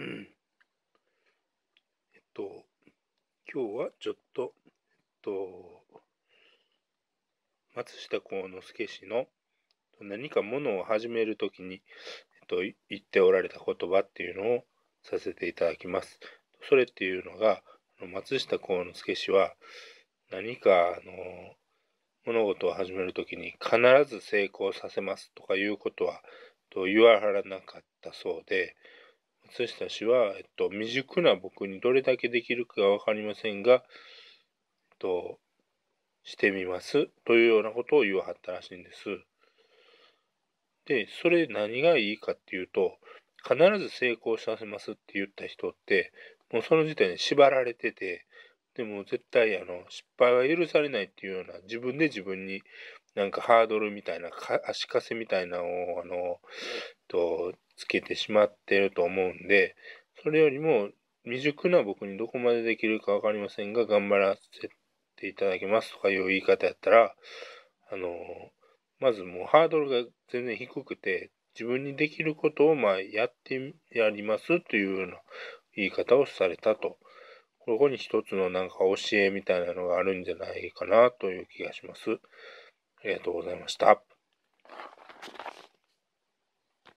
えっと今日はちょっとえっと松下幸之助氏の何かものを始めるときに、えっと、言っておられた言葉っていうのをさせていただきます。それっていうのが松下幸之助氏は何かあの物事を始めるときに必ず成功させますとかいうことは言わはらなかったそうで、松下氏は、えっと、未熟な僕にどれだけできるかわかりませんが、えっと、してみますというようなことを言わはったらしいんです。で、それ何がいいかっていうと、必ず成功させますって言った人って、もうその時点で縛られてて、でも絶対あの失敗は許されないっていうような自分で自分になんかハードルみたいな足かせみたいなのをあのけてしまってると思うんで、それよりも未熟な僕にどこまでできるかわかりませんが、頑張らせていただきますとかいう言い方やったら、あの、まずもうハードルが全然低くて、自分にできることをまあやってやりますというような言い方をされたと。ここに一つのなんか教えみたいなのがあるんじゃないかなという気がします。ありがとうございました。